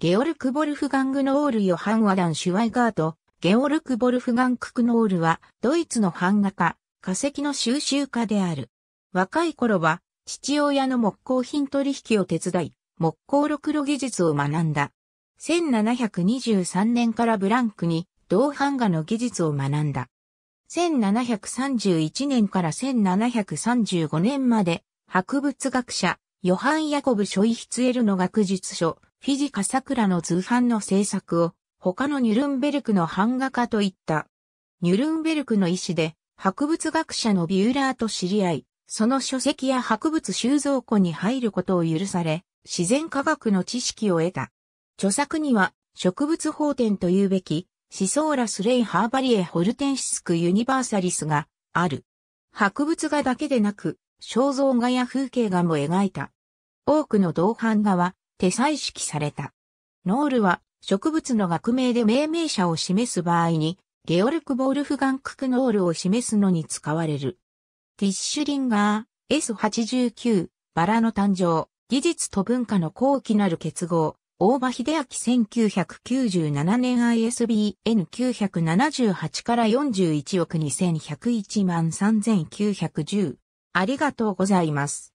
ゲオルク・ボルフガングノール・ヨハン・アダン・シュワイガート、ゲオルク・ボルフガンク・クノールは、ドイツの版画家、化石の収集家である。若い頃は、父親の木工品取引を手伝い、木工ろくろ技術を学んだ。1723年からブランクに、銅版画の技術を学んだ。1731年から1735年まで、博物学者、ヨハン・ヤコブ・ショイヒツエルの学術書、フィジカ桜の図版の制作を、他のニュルンベルクの版画家といった。ニュルンベルクの医師で、博物学者のビューラーと知り合い、その書籍や博物収蔵庫に入ることを許され、自然科学の知識を得た。著作には、植物法典というべき、シソーラスレイハーバリエホルテンシスクユニバーサリスがある。博物画だけでなく、肖像画や風景画も描いた。多くの銅版画は、手採識された。ノールは植物の学名で命名者を示す場合に、ゲオルク・ボールフガンククノールを示すのに使われる。ティッシュリンガー、S89、バラの誕生、技術と文化の高貴なる結合、大場秀明1997年 ISBN 978から41億2101万3910。ありがとうございます。